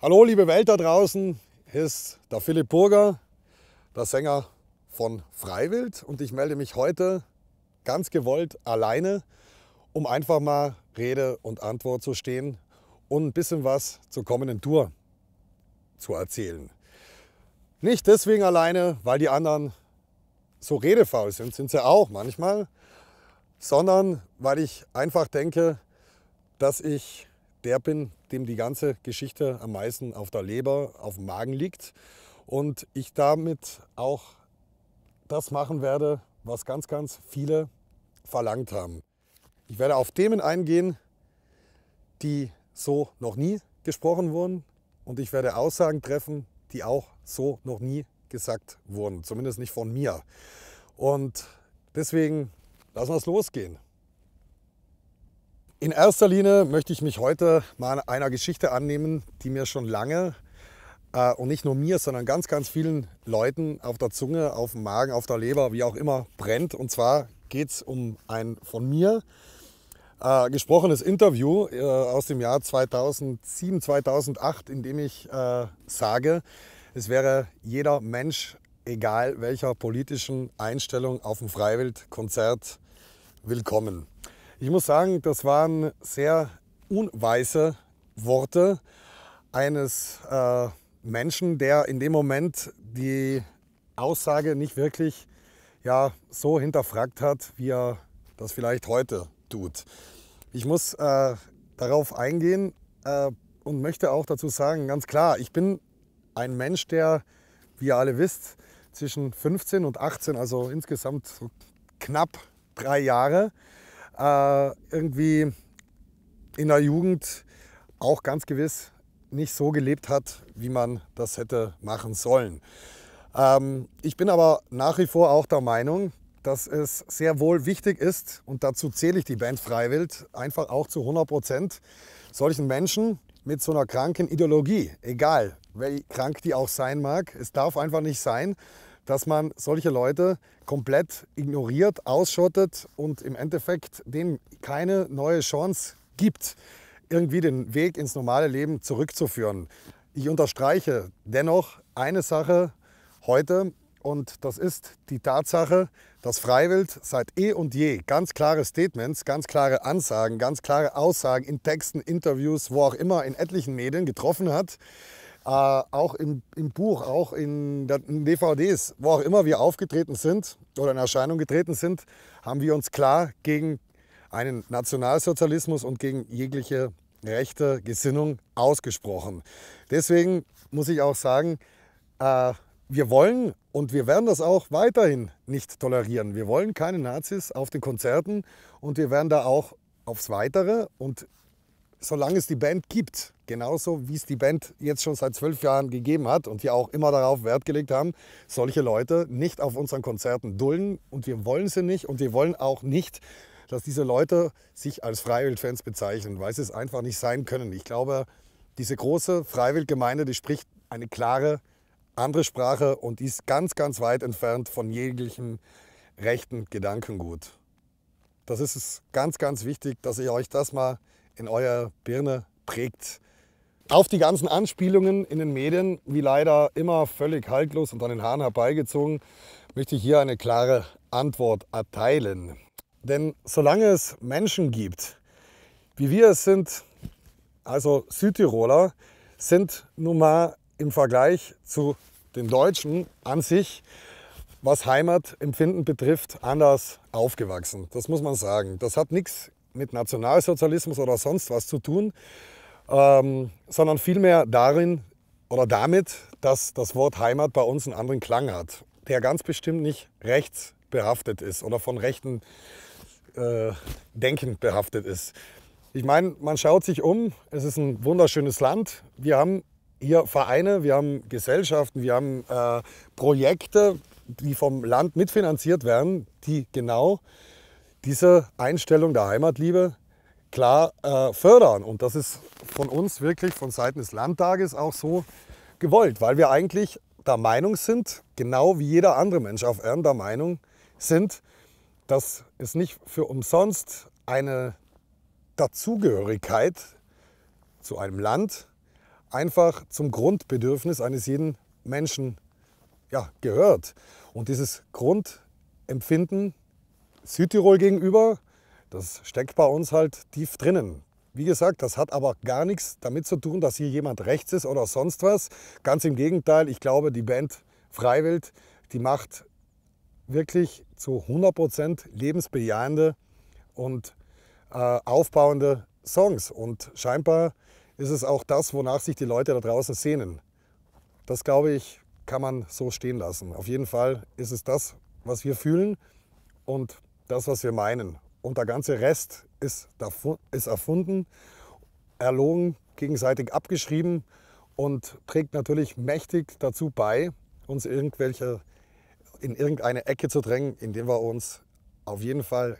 Hallo liebe Welt da draußen, hier ist der Philipp Burger, der Sänger von Freiwild und ich melde mich heute ganz gewollt alleine, um einfach mal Rede und Antwort zu stehen und ein bisschen was zur kommenden Tour zu erzählen. Nicht deswegen alleine, weil die anderen so redefaul sind, sind sie auch manchmal, sondern weil ich einfach denke, dass ich der bin, dem die ganze Geschichte am meisten auf der Leber, auf dem Magen liegt. Und ich damit auch das machen werde, was ganz, ganz viele verlangt haben. Ich werde auf Themen eingehen, die so noch nie gesprochen wurden. Und ich werde Aussagen treffen, die auch so noch nie gesagt wurden. Zumindest nicht von mir. Und deswegen lassen wir es losgehen. In erster Linie möchte ich mich heute mal einer Geschichte annehmen, die mir schon lange äh, und nicht nur mir, sondern ganz, ganz vielen Leuten auf der Zunge, auf dem Magen, auf der Leber, wie auch immer, brennt. Und zwar geht es um ein von mir äh, gesprochenes Interview äh, aus dem Jahr 2007, 2008, in dem ich äh, sage, es wäre jeder Mensch, egal welcher politischen Einstellung, auf dem Freiwildkonzert willkommen. Ich muss sagen, das waren sehr unweise Worte eines äh, Menschen, der in dem Moment die Aussage nicht wirklich ja, so hinterfragt hat, wie er das vielleicht heute tut. Ich muss äh, darauf eingehen äh, und möchte auch dazu sagen, ganz klar, ich bin ein Mensch, der, wie ihr alle wisst, zwischen 15 und 18, also insgesamt so knapp drei Jahre, äh, irgendwie in der Jugend auch ganz gewiss nicht so gelebt hat, wie man das hätte machen sollen. Ähm, ich bin aber nach wie vor auch der Meinung, dass es sehr wohl wichtig ist, und dazu zähle ich die Band Freiwild, einfach auch zu 100 Prozent solchen Menschen mit so einer kranken Ideologie, egal wie krank die auch sein mag, es darf einfach nicht sein, dass man solche Leute komplett ignoriert, ausschottet und im Endeffekt denen keine neue Chance gibt, irgendwie den Weg ins normale Leben zurückzuführen. Ich unterstreiche dennoch eine Sache heute und das ist die Tatsache, dass Freiwild seit eh und je ganz klare Statements, ganz klare Ansagen, ganz klare Aussagen in Texten, Interviews, wo auch immer, in etlichen Medien getroffen hat, äh, auch im, im, Buch, auch in, der, in DVDs, wo auch immer wir aufgetreten sind oder in Erscheinung getreten sind, haben wir uns klar gegen einen Nationalsozialismus und gegen jegliche rechte Gesinnung ausgesprochen. Deswegen muss ich auch sagen, äh, wir wollen und wir werden das auch weiterhin nicht tolerieren. Wir wollen keine Nazis auf den Konzerten und wir werden da auch aufs Weitere und solange es die Band gibt, genauso wie es die Band jetzt schon seit zwölf Jahren gegeben hat und wir auch immer darauf Wert gelegt haben, solche Leute nicht auf unseren Konzerten dulden und wir wollen sie nicht und wir wollen auch nicht, dass diese Leute sich als Freiwildfans bezeichnen, weil sie es einfach nicht sein können. Ich glaube, diese große Freiwildgemeinde, die spricht eine klare andere Sprache und die ist ganz, ganz weit entfernt von jeglichem rechten Gedankengut. Das ist ganz, ganz wichtig, dass ich euch das mal in eurer Birne prägt. Auf die ganzen Anspielungen in den Medien, wie leider immer völlig haltlos und an den Haaren herbeigezogen, möchte ich hier eine klare Antwort erteilen. Denn solange es Menschen gibt, wie wir es sind, also Südtiroler, sind nun mal im Vergleich zu den Deutschen an sich, was Heimatempfinden betrifft, anders aufgewachsen. Das muss man sagen. Das hat nichts mit Nationalsozialismus oder sonst was zu tun, ähm, sondern vielmehr darin oder damit, dass das Wort Heimat bei uns einen anderen Klang hat, der ganz bestimmt nicht rechts behaftet ist oder von rechten äh, Denken behaftet ist. Ich meine, man schaut sich um, es ist ein wunderschönes Land. Wir haben hier Vereine, wir haben Gesellschaften, wir haben äh, Projekte, die vom Land mitfinanziert werden, die genau diese Einstellung der Heimatliebe klar äh, fördern. Und das ist von uns wirklich von Seiten des Landtages auch so gewollt, weil wir eigentlich der Meinung sind, genau wie jeder andere Mensch auf Erden der Meinung sind, dass es nicht für umsonst eine Dazugehörigkeit zu einem Land einfach zum Grundbedürfnis eines jeden Menschen ja, gehört. Und dieses Grundempfinden Südtirol gegenüber, das steckt bei uns halt tief drinnen. Wie gesagt, das hat aber gar nichts damit zu tun, dass hier jemand rechts ist oder sonst was. Ganz im Gegenteil, ich glaube, die Band Freiwild, die macht wirklich zu 100% lebensbejahende und äh, aufbauende Songs. Und scheinbar ist es auch das, wonach sich die Leute da draußen sehnen. Das glaube ich, kann man so stehen lassen. Auf jeden Fall ist es das, was wir fühlen. Und das, was wir meinen. Und der ganze Rest ist, ist erfunden, erlogen, gegenseitig abgeschrieben und trägt natürlich mächtig dazu bei, uns irgendwelche, in irgendeine Ecke zu drängen, in der wir uns auf jeden Fall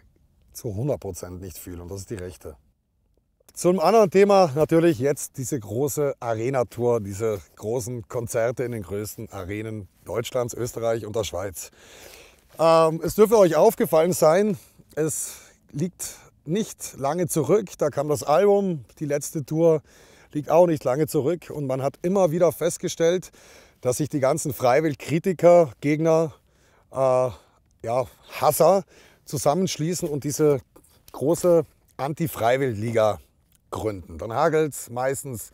zu 100% nicht fühlen. Und das ist die Rechte. Zum anderen Thema natürlich jetzt diese große Arena-Tour, diese großen Konzerte in den größten Arenen Deutschlands, Österreich und der Schweiz. Ähm, es dürfte euch aufgefallen sein, es liegt nicht lange zurück. Da kam das Album, die letzte Tour liegt auch nicht lange zurück. Und man hat immer wieder festgestellt, dass sich die ganzen Freiwill-Kritiker, Gegner, äh, ja, Hasser zusammenschließen und diese große Anti-Freiwill-Liga gründen. Dann hagelt es meistens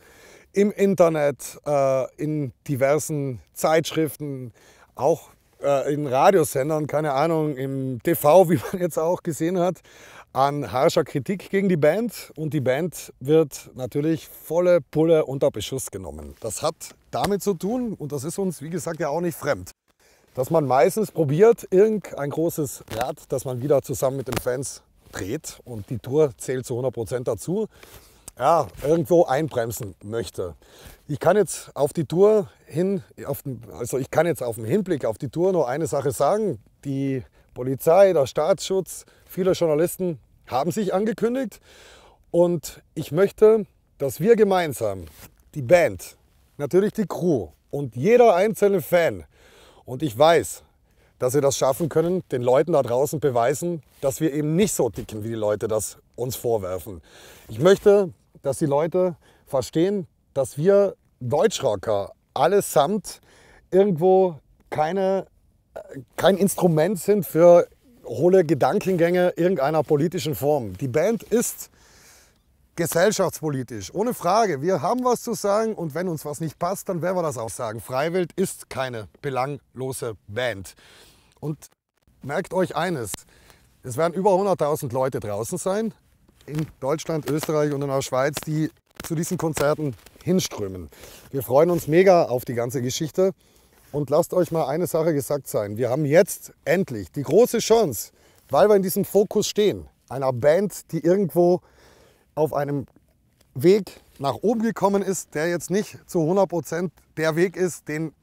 im Internet, äh, in diversen Zeitschriften, auch äh, in Radiosendern, keine Ahnung, im TV, wie man jetzt auch gesehen hat, an harscher Kritik gegen die Band. Und die Band wird natürlich volle Pulle unter Beschuss genommen. Das hat damit zu tun, und das ist uns, wie gesagt, ja auch nicht fremd, dass man meistens probiert, irgendein großes Rad, das man wieder zusammen mit den Fans dreht. Und die Tour zählt zu 100% Prozent dazu ja, irgendwo einbremsen möchte. Ich kann jetzt auf die Tour hin, den, also ich kann jetzt auf den Hinblick auf die Tour nur eine Sache sagen. Die Polizei, der Staatsschutz, viele Journalisten haben sich angekündigt und ich möchte, dass wir gemeinsam, die Band, natürlich die Crew und jeder einzelne Fan, und ich weiß, dass wir das schaffen können, den Leuten da draußen beweisen, dass wir eben nicht so dicken, wie die Leute das uns vorwerfen. Ich möchte, dass die Leute verstehen, dass wir Deutschrocker allesamt irgendwo keine, äh, kein Instrument sind für hohle Gedankengänge irgendeiner politischen Form. Die Band ist gesellschaftspolitisch, ohne Frage. Wir haben was zu sagen und wenn uns was nicht passt, dann werden wir das auch sagen. Freiwild ist keine belanglose Band. Und merkt euch eines, es werden über 100.000 Leute draußen sein in Deutschland, Österreich und in der Schweiz, die zu diesen Konzerten hinströmen. Wir freuen uns mega auf die ganze Geschichte. Und lasst euch mal eine Sache gesagt sein. Wir haben jetzt endlich die große Chance, weil wir in diesem Fokus stehen, einer Band, die irgendwo auf einem Weg nach oben gekommen ist, der jetzt nicht zu 100% der Weg ist, den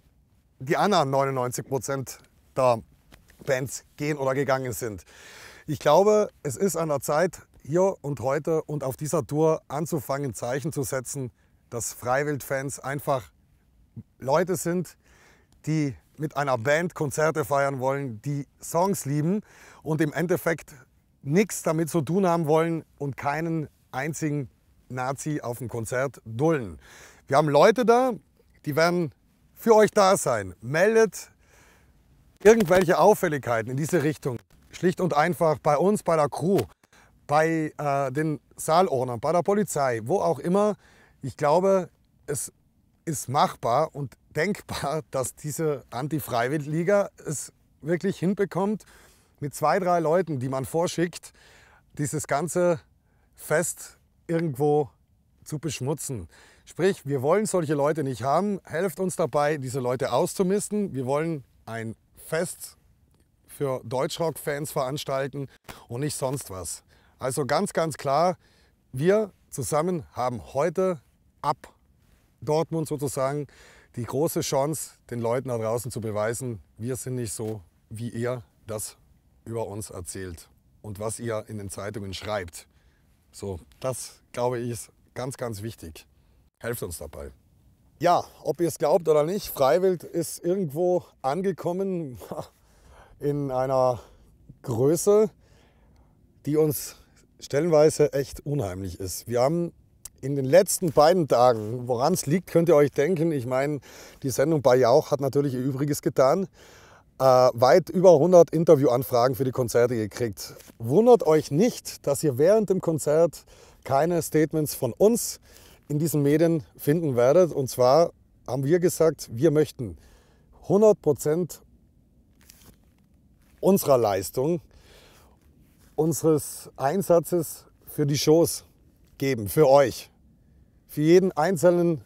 die anderen 99% der Bands gehen oder gegangen sind. Ich glaube, es ist an der Zeit, hier und heute und auf dieser Tour anzufangen, Zeichen zu setzen, dass Freiwild-Fans einfach Leute sind, die mit einer Band Konzerte feiern wollen, die Songs lieben und im Endeffekt nichts damit zu tun haben wollen und keinen einzigen Nazi auf dem Konzert dulden. Wir haben Leute da, die werden für euch da sein. Meldet irgendwelche Auffälligkeiten in diese Richtung. Schlicht und einfach bei uns, bei der Crew bei äh, den Saalordnern, bei der Polizei, wo auch immer. Ich glaube, es ist machbar und denkbar, dass diese Anti-Freiwilliga es wirklich hinbekommt, mit zwei, drei Leuten, die man vorschickt, dieses ganze Fest irgendwo zu beschmutzen. Sprich, wir wollen solche Leute nicht haben. Helft uns dabei, diese Leute auszumisten. Wir wollen ein Fest für Deutschrock-Fans veranstalten und nicht sonst was. Also ganz, ganz klar, wir zusammen haben heute ab Dortmund sozusagen die große Chance, den Leuten da draußen zu beweisen, wir sind nicht so, wie ihr das über uns erzählt und was ihr in den Zeitungen schreibt. So, das glaube ich ist ganz, ganz wichtig. Helft uns dabei. Ja, ob ihr es glaubt oder nicht, Freiwild ist irgendwo angekommen in einer Größe, die uns stellenweise echt unheimlich ist. Wir haben in den letzten beiden Tagen, woran es liegt, könnt ihr euch denken. Ich meine, die Sendung bei Jauch hat natürlich ihr Übriges getan. Äh, weit über 100 Interviewanfragen für die Konzerte gekriegt. Wundert euch nicht, dass ihr während dem Konzert keine Statements von uns in diesen Medien finden werdet. Und zwar haben wir gesagt, wir möchten 100 Prozent unserer Leistung unseres Einsatzes für die Shows geben, für euch. Für jeden Einzelnen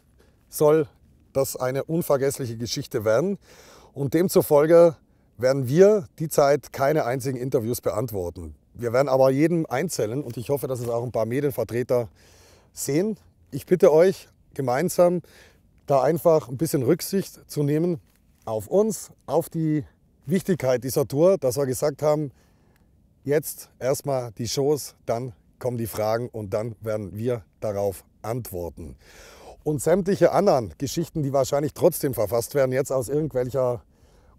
soll das eine unvergessliche Geschichte werden. Und demzufolge werden wir die Zeit keine einzigen Interviews beantworten. Wir werden aber jedem Einzelnen, und ich hoffe, dass es auch ein paar Medienvertreter sehen, ich bitte euch gemeinsam da einfach ein bisschen Rücksicht zu nehmen auf uns, auf die Wichtigkeit dieser Tour, dass wir gesagt haben, Jetzt erstmal die Shows, dann kommen die Fragen und dann werden wir darauf antworten. Und sämtliche anderen Geschichten, die wahrscheinlich trotzdem verfasst werden, jetzt aus irgendwelcher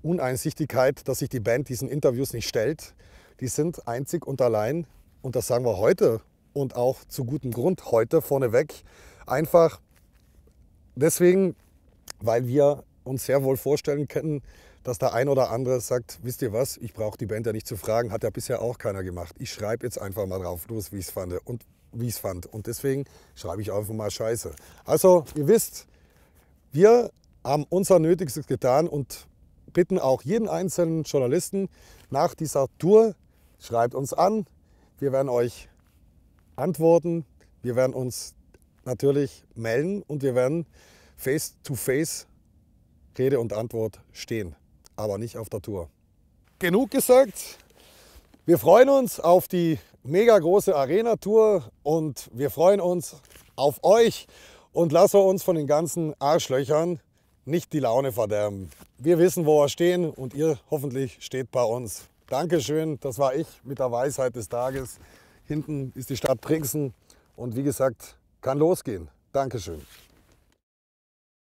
Uneinsichtigkeit, dass sich die Band diesen Interviews nicht stellt, die sind einzig und allein, und das sagen wir heute und auch zu gutem Grund heute vorneweg, einfach deswegen, weil wir uns sehr wohl vorstellen können, dass der ein oder andere sagt, wisst ihr was, ich brauche die Band ja nicht zu fragen, hat ja bisher auch keiner gemacht. Ich schreibe jetzt einfach mal drauf los, wie ich es fand und wie ich fand. Und deswegen schreibe ich einfach mal Scheiße. Also, ihr wisst, wir haben unser Nötigstes getan und bitten auch jeden einzelnen Journalisten nach dieser Tour, schreibt uns an. Wir werden euch antworten. Wir werden uns natürlich melden und wir werden face-to-face -face Rede und Antwort stehen aber nicht auf der Tour. Genug gesagt. Wir freuen uns auf die mega große Arena-Tour und wir freuen uns auf euch und lassen uns von den ganzen Arschlöchern nicht die Laune verderben. Wir wissen, wo wir stehen und ihr hoffentlich steht bei uns. Dankeschön, das war ich mit der Weisheit des Tages. Hinten ist die Stadt Brixen und wie gesagt, kann losgehen. Dankeschön.